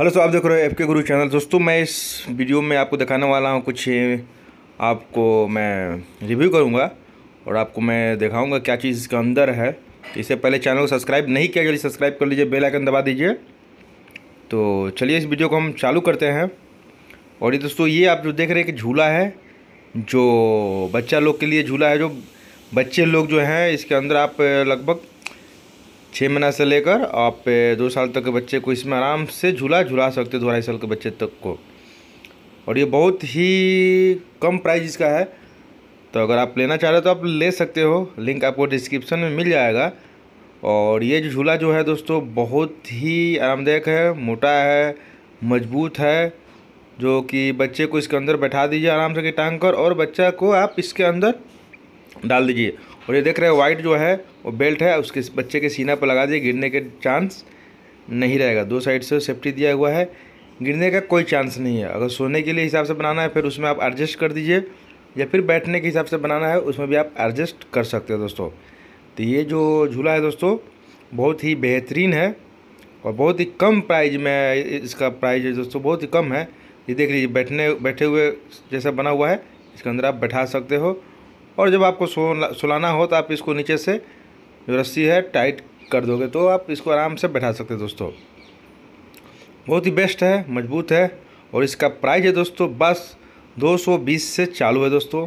hello तो आप देख रहे हो एफ के गुरु चैनल दोस्तों मैं इस वीडियो में आपको दिखाने वाला हूँ कुछ आपको मैं रिव्यू करूँगा और आपको मैं दिखाऊँगा क्या चीज़ इसके अंदर है तो इससे पहले चैनल को सब्सक्राइब नहीं किया जल्दी सब्सक्राइब कर लीजिए बेल आइकन दबा दीजिए तो चलिए इस वीडियो को हम चालू करते हैं और ये दोस्तों ये आप जो देख रहे हैं कि झूला है जो बच्चा लोग के लिए झूला है जो बच्चे लोग जो हैं इसके अंदर आप लगभग छः महीना से लेकर आप दो साल तक के बच्चे को इसमें आराम से झूला झूला सकते हो ढाई साल के बच्चे तक को और ये बहुत ही कम प्राइस इसका है तो अगर आप लेना चाह रहे हो तो आप ले सकते हो लिंक आपको डिस्क्रिप्शन में मिल जाएगा और ये जो झूला जो है दोस्तों बहुत ही आरामदायक है मोटा है मजबूत है जो कि बच्चे को इसके अंदर बैठा दीजिए आराम से कि टांग कर और बच्चा को आप इसके अंदर डाल दीजिए और ये देख रहे हैं वाइट जो है वो बेल्ट है उसके बच्चे के सीना पर लगा दिए गिरने के चांस नहीं रहेगा दो साइड से सेफ्टी दिया हुआ है गिरने का कोई चांस नहीं है अगर सोने के लिए हिसाब से बनाना है फिर उसमें आप एडजस्ट कर दीजिए या फिर बैठने के हिसाब से बनाना है उसमें भी आप एडजस्ट कर सकते हो दोस्तों तो ये जो झूला है दोस्तों बहुत ही बेहतरीन है और बहुत ही कम प्राइज में इसका प्राइज है दोस्तों बहुत ही कम है ये देख लीजिए बैठने बैठे हुए जैसा बना हुआ है इसके अंदर आप बैठा सकते हो और जब आपको सुलाना हो तो आप इसको नीचे से जो रस्सी है टाइट कर दोगे तो आप इसको आराम से बैठा सकते हैं दोस्तों बहुत ही बेस्ट है मजबूत है और इसका प्राइस है दोस्तों बस 220 से चालू है दोस्तों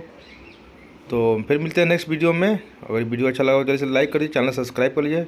तो फिर मिलते हैं नेक्स्ट वीडियो में अगर वीडियो अच्छा लगा हो तो इसे लाइक कर दीजिए चैनल सब्सक्राइब कर लीजिए